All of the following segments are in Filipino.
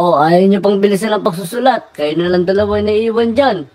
Oh, ayaw niyo pang bilisan ang pagsusulat. Kayo na lang dalawa na iiwan dyan.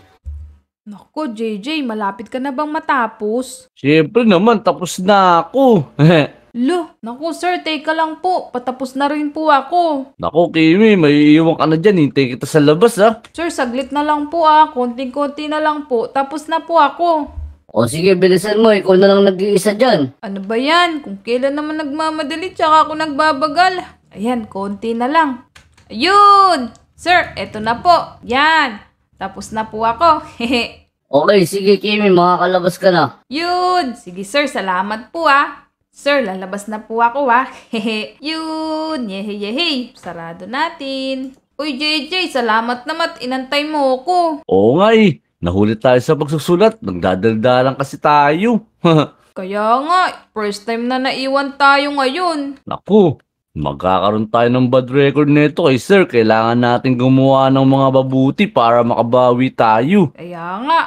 Nako, JJ, malapit ka na bang matapos? Siyempre naman, tapos na ako. Lo, naku sir, take ka lang po. Patapos na rin po ako. Nako, Kimi, may iiwan ka na dyan. Hintay kita sa labas, ha? Ah. Sir, saglit na lang po ah. Konting-konti na lang po. Tapos na po ako. O sige, bilisan mo. Ikaw na lang nag-iisa dyan. Ano ba yan? Kung kailan naman nagmamadali, tsaka ako nagbabagal. Ayan, konti na lang. Yun! Sir, eto na po. Yan. Tapos na po ako. Okay, sige Kimi, makakalabas ka na. Yun! Sige sir, salamat po ah. Sir, lalabas na po ako ah. Hehe. Yun! Yehe yehe. Sarado natin. Uy JJ, salamat naman. Inantay mo ako. Oo nga eh. Nahuli tayo sa pagsusulat. Nagdadaldalan kasi tayo. Kaya nga, first time na naiwan tayo ngayon. Naku, Magkakaroon tayo ng bad record nito kay sir. Kailangan natin gumawa ng mga babuti para makabawi tayo. Kaya nga.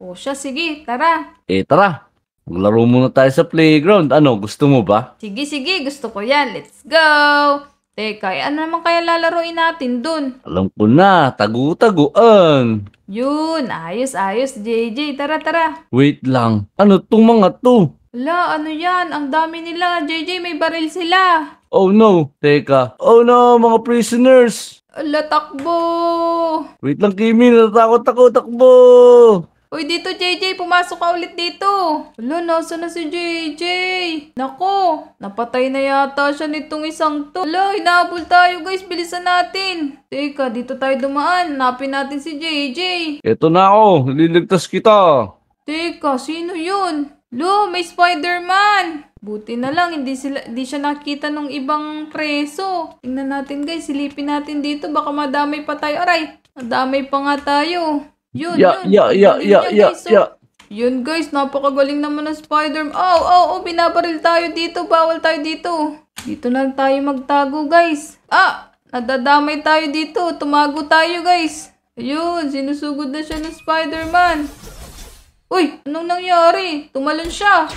O siya, sige, tara. Eh tara, maglaro muna tayo sa playground. Ano, gusto mo ba? Sige, sige, gusto ko yan. Let's go! Teka, eh, ano naman kaya lalaruin natin dun? Alam ko na, tagu-taguan. Yun, ayos, ayos, JJ. Tara, tara. Wait lang, ano tong mga to? Ala, ano yan? Ang dami nila. JJ, may baril sila. Oh no, teka. Oh no, mga prisoners! Ala, takbo! Wait lang Kimi, natatakot ako, takbo! Uy, dito JJ, pumasok ka ulit dito. Ala, nasa na si JJ? Nako, napatay na yata siya nitong isang to. Ala, inaabol tayo guys, bilisan natin. Teka, dito tayo dumaan, Napin natin si JJ. Ito na ako, oh. liligtas kita. Teka, sino yun? Lo, may Spider-Man! Buti na lang, hindi, sila, hindi siya nakita nung ibang preso. Tingnan natin guys, silipin natin dito. Baka madamay pa tayo. Aray, madamay pa nga tayo. Yun, yeah, yun. Yeah, yeah, yeah, yun, yeah, guys, so, oh. yeah. Yun guys, napakagaling naman ng Spider-Man. Oh, oh, oh, binabaril tayo dito. Bawal tayo dito. Dito na lang tayo magtago guys. Ah, nadadamay tayo dito. Tumago tayo guys. Ayun, sinusugod na siya ng Spider-Man. Uy, anong nangyari? Tumalon siya.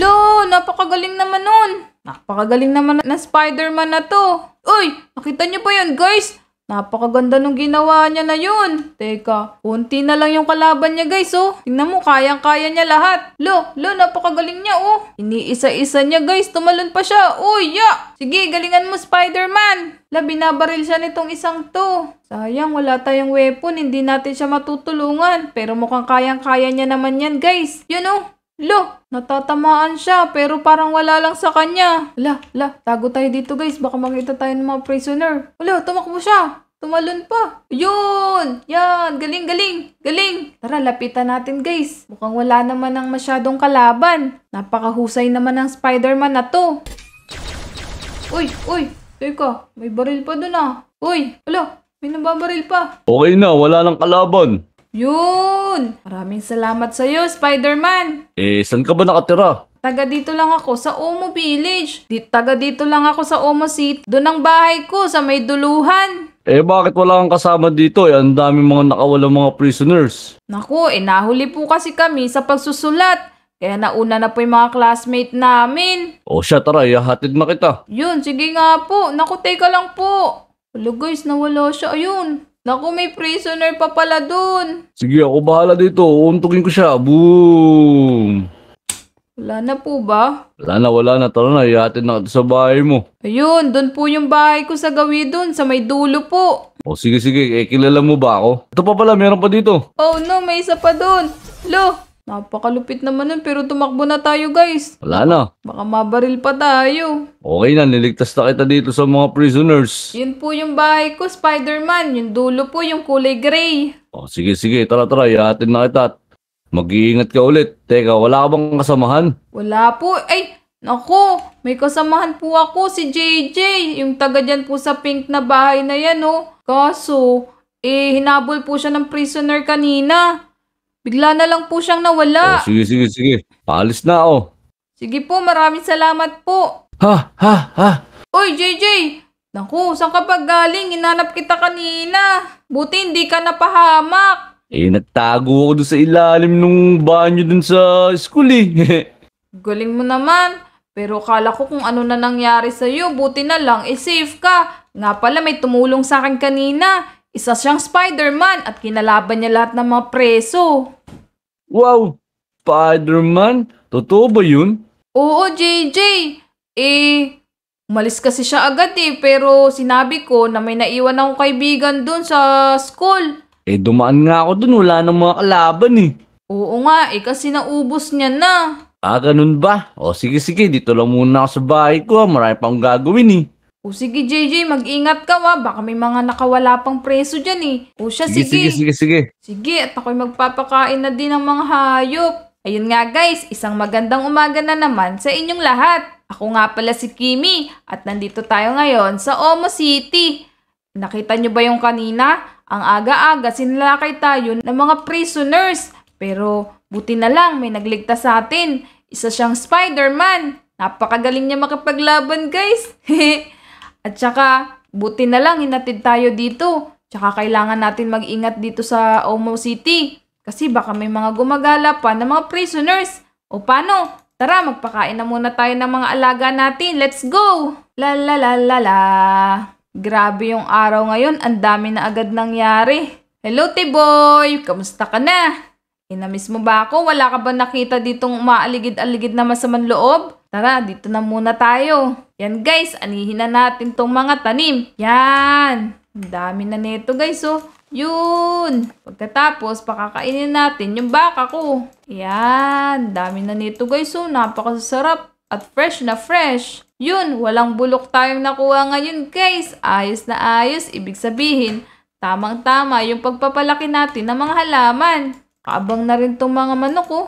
Lo, napakagaling naman nun. Napakagaling naman na Spider-Man na to. Uy, nakita niyo ba yun guys? Napakaganda nung ginawa niya na yun. Teka, kunti na lang yung kalaban niya guys oh. Tingnan mo, kayang-kaya niya lahat. Lo, lo, napakagaling niya oh. Iniisa-isa niya guys, tumalon pa siya. Uy, ya! Sige, galingan mo Spider-Man! La, binabaril siya nitong isang to. Sayang, wala tayong weapon, hindi natin siya matutulungan. Pero mukhang kayang-kaya niya naman yan guys. Yun know? oh, Lo, natatamaan siya pero parang wala lang sa kanya. La, la, tago tayo dito guys. Baka makita tayo ng mga prisoner. Wala, tumakbo siya. Tumalon pa. Yun! Yan! Galing, galing! Galing! Tara, lapitan natin guys. Mukhang wala naman ang masyadong kalaban. Napakahusay naman ng Spider-Man na to. Uy! Uy! Teka, may baril pa dun ah. Uy! Wala! May nababaril pa. Okay na, wala nang kalaban. Yun! Maraming salamat sa'yo, Spider-Man! Eh, saan ka ba nakatira? Taga dito lang ako sa Omo Village. Di, taga dito lang ako sa Omo City. Doon ang bahay ko sa may duluhan. Eh bakit wala kang kasama dito? Eh, ang dami mga nakawalang mga prisoners. Naku, eh nahuli po kasi kami sa pagsusulat. Kaya nauna na po yung mga classmate namin. O siya, tara, ihahatid makita. Yun, sige nga po. Naku, teka lang po. Hello guys, nawala siya. Ayun. Naku, may prisoner pa pala dun. Sige, ako bahala dito. Uuntukin ko siya. Boom! Wala na po ba? Wala na, wala na. Tara na, ihatid na sa bahay mo. Ayun, doon po yung bahay ko sa gawi doon, sa may dulo po. O sige, sige. Eh, kilala mo ba ako? Ito pa pala, meron pa dito. Oh no, may isa pa doon. Lo, napakalupit naman nun pero tumakbo na tayo guys. Wala na. Baka mabaril pa tayo. Okay na, niligtas na kita dito sa mga prisoners. Yun po yung bahay ko, Spider-Man. Yung dulo po, yung kulay gray. O sige, sige. Tara, tara. Ihatid na kita. Mag-iingat ka ulit. Teka, wala ka bang kasamahan? Wala po. Ay, nako, may kasamahan po ako si JJ. Yung taga dyan po sa pink na bahay na yan, oh. Kaso, eh, hinabol po siya ng prisoner kanina. Bigla na lang po siyang nawala. Oh, sige, sige, sige. Paalis na, oh. Sige po, maraming salamat po. Ha, ha, ha. Uy, JJ! Naku, saan ka ba galing? Hinanap kita kanina. Buti hindi ka napahamak. Eh, nagtago ako doon sa ilalim nung banyo doon sa school eh. Galing mo naman. Pero kala ko kung ano na nangyari sa'yo, buti na lang, i eh, safe ka. Nga pala may tumulong sa akin kanina. Isa siyang Spider-Man at kinalaban niya lahat ng mga preso. Wow! Spider-Man? Totoo ba yun? Oo, JJ. Eh, umalis kasi siya agad eh. Pero sinabi ko na may naiwan akong kaibigan dun sa school. Eh, dumaan nga ako dun. Wala nang mga kalaban eh. Oo nga, eh kasi naubos niya na. Ah, ganun ba? O sige sige, dito lang muna ako sa bahay ko. Ah. Marami pa akong gagawin eh. O sige JJ, mag-ingat ka wa. Ah. Baka may mga nakawala pang preso dyan eh. O siya, Sige sige sige sige. Sige, at ako'y magpapakain na din ng mga hayop. Ayun nga guys, isang magandang umaga na naman sa inyong lahat. Ako nga pala si Kimi at nandito tayo ngayon sa Omo City. Nakita nyo ba yung kanina? Ang aga-aga sinilakay tayo ng mga prisoners pero buti na lang may nagligtas sa atin. Isa siyang Spider-Man. Napakagaling niya makipaglaban guys. At saka buti na lang hinatid tayo dito. Tsaka kailangan natin mag-ingat dito sa Omo City. Kasi baka may mga gumagala pa na mga prisoners. O paano? Tara, magpakain na muna tayo ng mga alaga natin. Let's go! La la la la la. Grabe yung araw ngayon, ang dami na agad nangyari. Hello, T-Boy! Kamusta ka na? Inamiss mo ba ako? Wala ka ba nakita ditong umaaligid-aligid na masaman loob? Tara, dito na muna tayo. Yan guys, anihin na natin tong mga tanim. Yan! Ang dami na nito guys oh. Yun! Pagkatapos, pakakainin natin yung baka ko. Yan! dami na nito guys oh. Napakasarap. At fresh na fresh. Yun, walang bulok tayong nakuha ngayon guys. Ayos na ayos, ibig sabihin, tamang-tama yung pagpapalaki natin ng mga halaman. Kaabang na rin tong mga manok oh.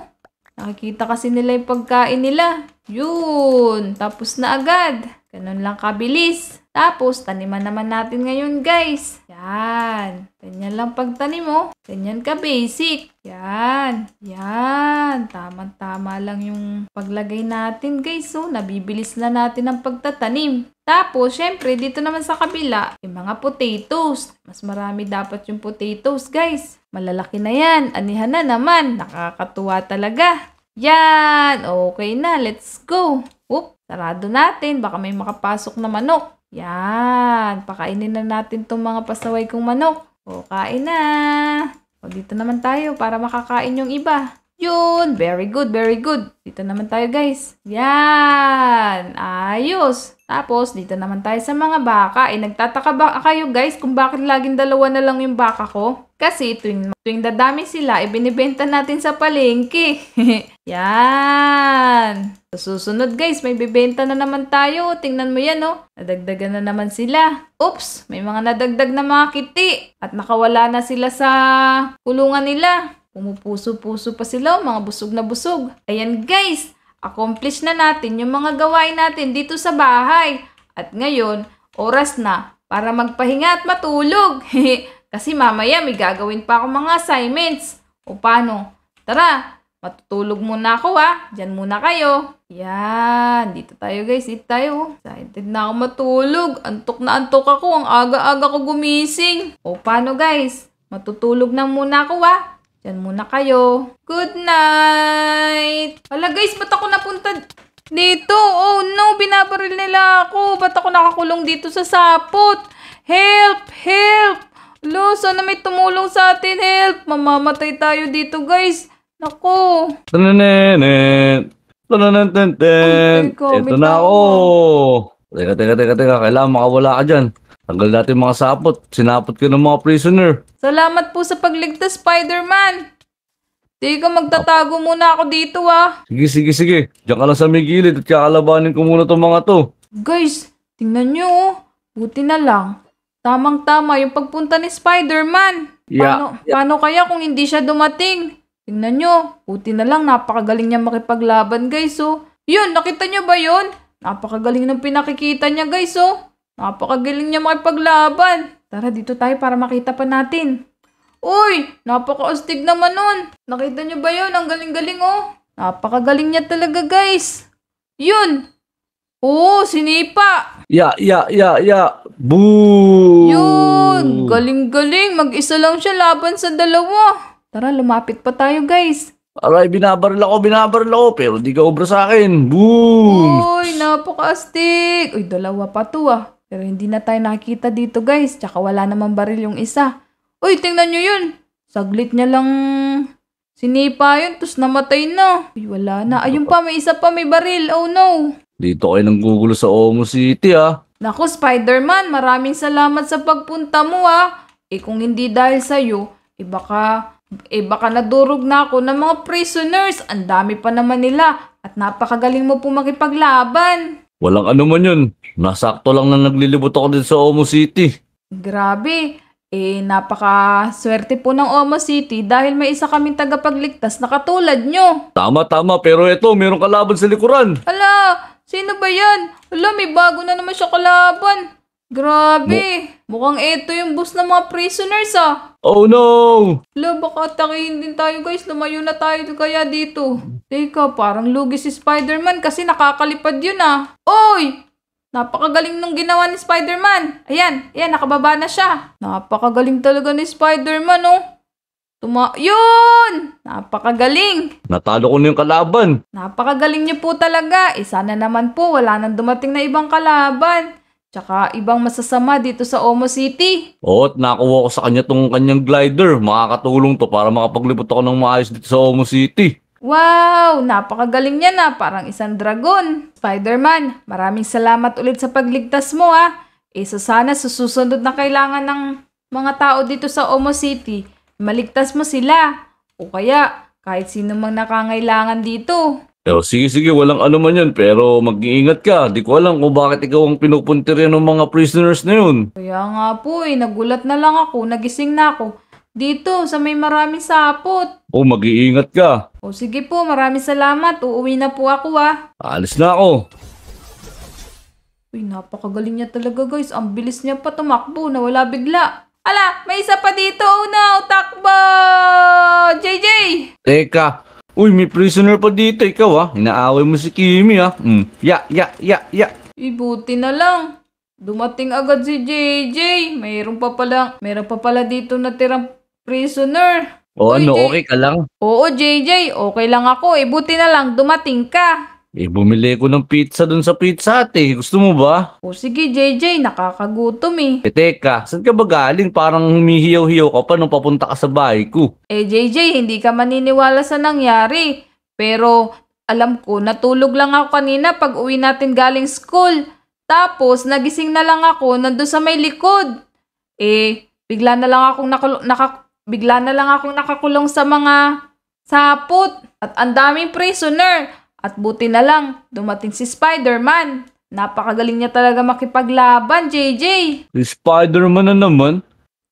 Nakikita kasi nila yung pagkain nila. Yun, tapos na agad. Ganun lang kabilis. Tapos, taniman naman natin ngayon, guys. Yan. Ganyan lang pagtanim, oh. Ganyan ka, basic. Yan. Yan. Tama-tama lang yung paglagay natin, guys. So, oh. nabibilis na natin ang pagtatanim. Tapos, syempre, dito naman sa kabila, yung mga potatoes. Mas marami dapat yung potatoes, guys. Malalaki na yan. Anihan na naman. Nakakatuwa talaga. Yan. Okay na. Let's go. Oop. Sarado natin. Baka may makapasok na manok. Yan. Pakainin na natin tong mga pasaway kong manok. O, kain na. O, dito naman tayo para makakain yung iba. Yun, very good, very good. Dito naman tayo guys. Yan, ayos. Tapos, dito naman tayo sa mga baka. Eh, nagtataka ba kayo guys kung bakit laging dalawa na lang yung baka ko? Kasi tuwing, tuwing dadami sila, ibinibenta eh, natin sa palengke. yan. Sa susunod guys, may bibenta na naman tayo. Tingnan mo yan oh. Nadagdagan na naman sila. Oops, may mga nadagdag na mga kiti. At nakawala na sila sa kulungan nila. Pumupuso-puso pa sila, mga busog na busog. Ayan guys, accomplish na natin yung mga gawain natin dito sa bahay. At ngayon, oras na para magpahinga at matulog. Kasi mamaya may gagawin pa ako mga assignments. O paano? Tara, matutulog muna ako ah. Diyan muna kayo. Yan, dito tayo guys. Dito tayo. Excited na ako matulog. Antok na antok ako. Ang aga-aga ko gumising. O paano guys? Matutulog na muna ako ah. Diyan muna kayo. Good night! Hala guys, ba't ako napunta dito? Oh no, binabaril nila ako. Ba't ako nakakulong dito sa sapot? Help! Help! Lo, sana may tumulong sa atin. Help! Mamamatay tayo dito, guys. Nako. Tananenet. Tananenet. Ito na ako. Oh. Teka, teka, teka, teka. Kailangan makawala ka dyan. Tanggal natin mga sapot. Sinapot ko ng mga prisoner. Salamat po sa pagligtas, Spider-Man. ka, magtatago muna ako dito ah. Sige, sige, sige. Diyan ka lang sa may gilid at kakalabanin ko muna tong mga to. Guys, tingnan nyo oh. Buti na lang. Tamang-tama yung pagpunta ni Spider-Man. Yeah. Paano, paano kaya kung hindi siya dumating? Tingnan nyo. Buti na lang, napakagaling niya makipaglaban guys oh. Yun, nakita nyo ba yun? Napakagaling ng pinakikita niya guys oh. Napakagaling niya makipaglaban. Tara, dito tayo para makita pa natin. Uy! Napaka-astig naman nun. Nakita niyo ba yun? Ang galing-galing oh. Napakagaling niya talaga guys. Yun! Oo, sinipa! Ya, yeah, ya, yeah, ya, yeah, ya! Yeah. Boo! Yun! Galing-galing! Mag-isa lang siya laban sa dalawa. Tara, lumapit pa tayo guys. Aray, binabaril ako, binabaril ako, pero di ka obra sa akin. Boom! Uy, napaka-astig! Uy, dalawa pa to ah. Pero hindi na tayo nakita dito guys. Tsaka wala naman baril yung isa. Uy, tingnan nyo yun. Saglit niya lang sinipa yun. Tapos namatay na. Uy, wala na. Ano Ayun pa, may isa pa. May baril. Oh no. Dito kayo nang gugulo sa Omo City ah. Naku, Spider-Man. Maraming salamat sa pagpunta mo ah. Eh kung hindi dahil sa'yo, eh baka, eh baka nadurog na ako ng mga prisoners. Ang dami pa naman nila. At napakagaling mo po makipaglaban. Walang ano man yun. Nasakto lang na naglilibot ako din sa Omo City. Grabe. Eh, napakaswerte po ng Omo City dahil may isa kaming tagapagligtas na katulad nyo. Tama, tama. Pero eto, mayroong kalaban sa likuran. Ala, sino ba yan? Ala, may bago na naman siya kalaban. Grabe! Mukhang ito yung bus ng mga prisoners ah! Oh no! Lo, baka atakihin din tayo guys. Lumayo na tayo kaya dito. Teka, parang lugi si Spider-Man kasi nakakalipad yun ah. Oy! Napakagaling nung ginawa ni Spider-Man. Ayan, ayan, nakababa na siya. Napakagaling talaga ni Spider-Man oh. Tuma... Yun! Napakagaling! Natalo ko na yung kalaban. Napakagaling niyo po talaga. Isa eh, na naman po, wala nang dumating na ibang kalaban. Tsaka ibang masasama dito sa Omo City. Oo, at nakuha ko sa kanya tong kanyang glider. Makakatulong to para makapaglipot ako ng maayos dito sa Omo City. Wow! Napakagaling niya na, parang isang dragon. Spider-Man, maraming salamat ulit sa pagligtas mo ha. Ah. Isa sana susunod na kailangan ng mga tao dito sa Omo City, maligtas mo sila. O kaya, kahit sino mang nakangailangan dito. Eh, oh, sige, sige, walang ano man yun, pero mag-iingat ka. Di ko alam kung bakit ikaw ang pinupuntirya ng mga prisoners na yun. Kaya nga po eh, nagulat na lang ako, nagising na ako. Dito, sa may maraming sapot. Oh, mag-iingat ka. Oh, sige po, maraming salamat. Uuwi na po ako ah. Alis na ako. Uy, napakagaling niya talaga guys. Ang bilis niya pa tumakbo, nawala bigla. Ala, may isa pa dito. Oh no, takbo! JJ! Teka, Uy, may prisoner pa dito. Ikaw ah. Inaaway mo si Kimi ah. Mm. Ya, ya, ya, ya. Ibuti na lang. Dumating agad si JJ. Mayroon pa pala, mayroon pa pala dito natirang prisoner. O Uy, ano, J- okay ka lang? Oo, JJ. Okay lang ako. Ibuti eh, na lang. Dumating ka. Eh, bumili ko ng pizza dun sa Pizza Hut eh. Gusto mo ba? O sige JJ, nakakagutom eh. Eh, teka, saan ka ba galing? Parang humihiyaw-hiyaw ka pa nung papunta ka sa bahay ko. Eh JJ, hindi ka maniniwala sa nangyari. Pero alam ko, natulog lang ako kanina pag uwi natin galing school. Tapos nagising na lang ako nandun sa may likod. Eh, bigla na lang akong nakul- naka- bigla na lang akong nakakulong sa mga sapot at ang daming prisoner. At buti na lang, dumating si Spider-Man. Napakagaling niya talaga makipaglaban, JJ. Si Spider-Man na naman?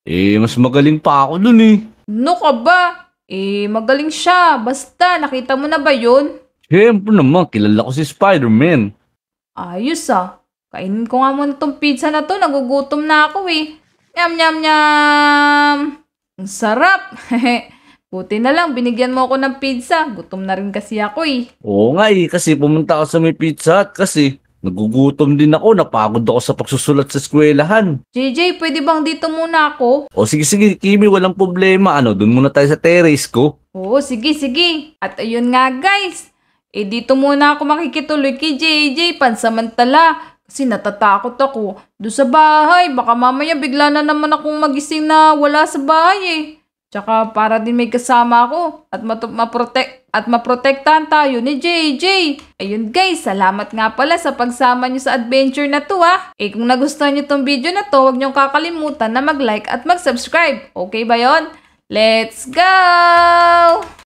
Eh, mas magaling pa ako dun eh. No ka ba? Eh, magaling siya. Basta, nakita mo na ba yun? Siyempre naman, kilala ko si Spider-Man. Ayos ah. Kainin ko nga muna tong pizza na to. Nagugutom na ako eh. Yum, yum, yum. Ang sarap. Buti na lang, binigyan mo ako ng pizza. Gutom na rin kasi ako eh. Oo nga eh, kasi pumunta ako sa may pizza at kasi nagugutom din ako, napagod ako sa pagsusulat sa eskwelahan. JJ, pwede bang dito muna ako? O sige sige, Kimi, walang problema. Ano, dun muna tayo sa terrace ko. Oo, sige sige. At ayun nga guys, eh dito muna ako makikituloy kay JJ pansamantala. Kasi natatakot ako. Doon sa bahay, baka mamaya bigla na naman akong magising na wala sa bahay eh. Tsaka para din may kasama ako at maprotect at maprotektahan tayo ni JJ. Ayun guys, salamat nga pala sa pagsama nyo sa adventure na to ha. Eh kung nagustuhan nyo tong video na to, huwag nyong kakalimutan na mag-like at mag-subscribe. Okay ba yon? Let's go!